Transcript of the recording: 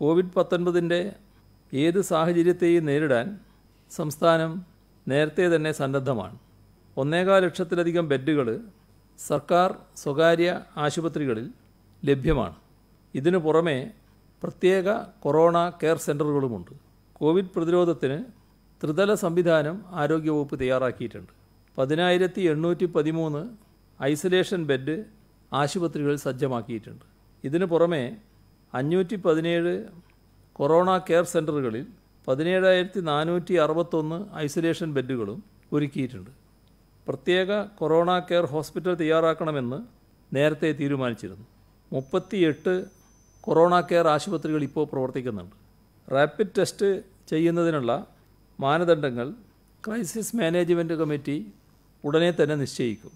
Covid പത്തൊൻപതിൻ്റെ ഏത് സാഹചര്യത്തെയും നേരിടാൻ സംസ്ഥാനം നേരത്തെ തന്നെ സന്നദ്ധമാണ് ഒന്നേകാൽ ലക്ഷത്തിലധികം ബെഡുകൾ സർക്കാർ സ്വകാര്യ ആശുപത്രികളിൽ ലഭ്യമാണ് ഇതിനു പുറമെ പ്രത്യേക കൊറോണ കെയർ സെൻ്ററുകളുമുണ്ട് കോവിഡ് പ്രതിരോധത്തിന് ത്രിതല സംവിധാനം ആരോഗ്യവകുപ്പ് തയ്യാറാക്കിയിട്ടുണ്ട് പതിനായിരത്തി എണ്ണൂറ്റി പതിമൂന്ന് ഐസൊലേഷൻ ബെഡ് ആശുപത്രികളിൽ സജ്ജമാക്കിയിട്ടുണ്ട് ഇതിനു പുറമെ അഞ്ഞൂറ്റി പതിനേഴ് കൊറോണ കെയർ സെൻ്ററുകളിൽ പതിനേഴായിരത്തി നാനൂറ്റി അറുപത്തൊന്ന് ഐസൊലേഷൻ ബെഡുകളും ഒരുക്കിയിട്ടുണ്ട് പ്രത്യേക കൊറോണ കെയർ ഹോസ്പിറ്റൽ തയ്യാറാക്കണമെന്ന് നേരത്തെ തീരുമാനിച്ചിരുന്നു മുപ്പത്തിയെട്ട് കൊറോണ കെയർ ആശുപത്രികൾ ഇപ്പോൾ പ്രവർത്തിക്കുന്നുണ്ട് റാപ്പിഡ് ടെസ്റ്റ് ചെയ്യുന്നതിനുള്ള മാനദണ്ഡങ്ങൾ ക്രൈസിസ് മാനേജ്മെൻറ്റ് കമ്മിറ്റി ഉടനെ തന്നെ നിശ്ചയിക്കും